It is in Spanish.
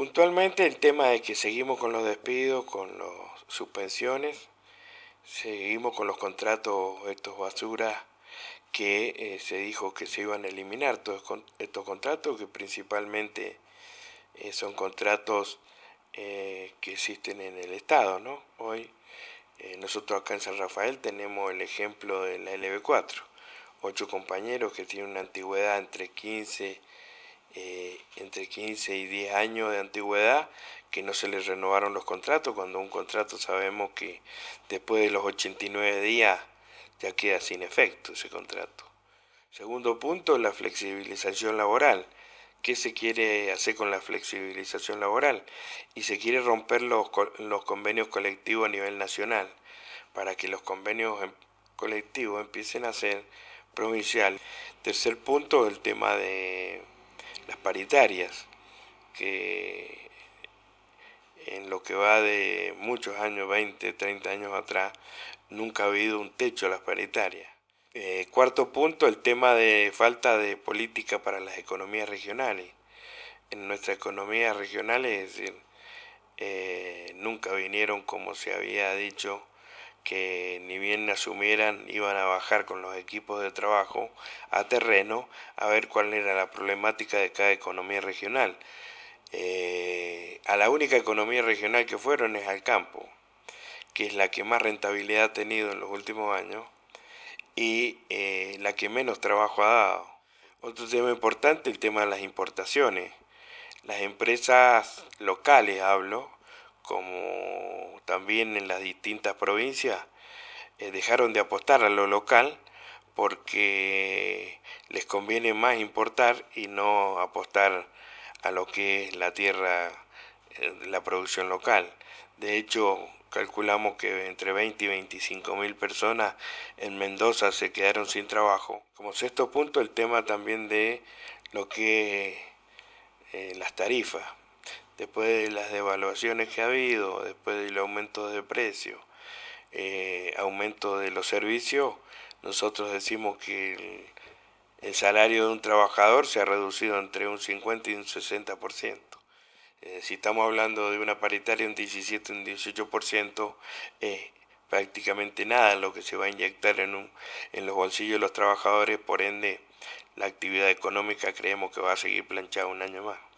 Puntualmente el tema de que seguimos con los despidos, con las suspensiones, seguimos con los contratos, estos basuras que eh, se dijo que se iban a eliminar todos estos contratos, que principalmente eh, son contratos eh, que existen en el Estado, ¿no? Hoy nosotros acá en San Rafael tenemos el ejemplo de la LB4, ocho compañeros que tienen una antigüedad entre 15 y eh, entre 15 y 10 años de antigüedad que no se les renovaron los contratos, cuando un contrato sabemos que después de los 89 días ya queda sin efecto ese contrato. Segundo punto, la flexibilización laboral. ¿Qué se quiere hacer con la flexibilización laboral? Y se quiere romper los, convenios colectivos a nivel nacional para que los convenios em, colectivos empiecen a ser provinciales Tercer punto, el tema de paritarias que en lo que va de muchos años, 20, 30 años atrás, nunca ha habido un techo a las paritarias. Eh, cuarto punto, el tema de falta de política para las economías regionales. En nuestras economías regionales, es decir, eh, nunca vinieron, como se había dicho, que ni bien asumieran iban a bajar con los equipos de trabajo a terreno a ver cuál era la problemática de cada economía regional. Eh, a la única economía regional que fueron es al campo, que es la que más rentabilidad ha tenido en los últimos años y eh, la que menos trabajo ha dado. Otro tema importante, el tema de las importaciones. Las empresas locales, hablo, como también en las distintas provincias, eh, dejaron de apostar a lo local porque les conviene más importar y no apostar a lo que es la tierra, eh, la producción local. De hecho, calculamos que entre 20 y 25 mil personas en Mendoza se quedaron sin trabajo. Como sexto punto, el tema también de lo que eh, las tarifas después de las devaluaciones que ha habido, después del aumento de precios, eh, aumento de los servicios, nosotros decimos que el, salario de un trabajador se ha reducido entre un 50 y un 60%. Eh, si estamos hablando de una paritaria, un 17, un 18%, es prácticamente nada lo que se va a inyectar en, un, en los bolsillos de los trabajadores, por ende la actividad económica creemos que va a seguir planchada un año más.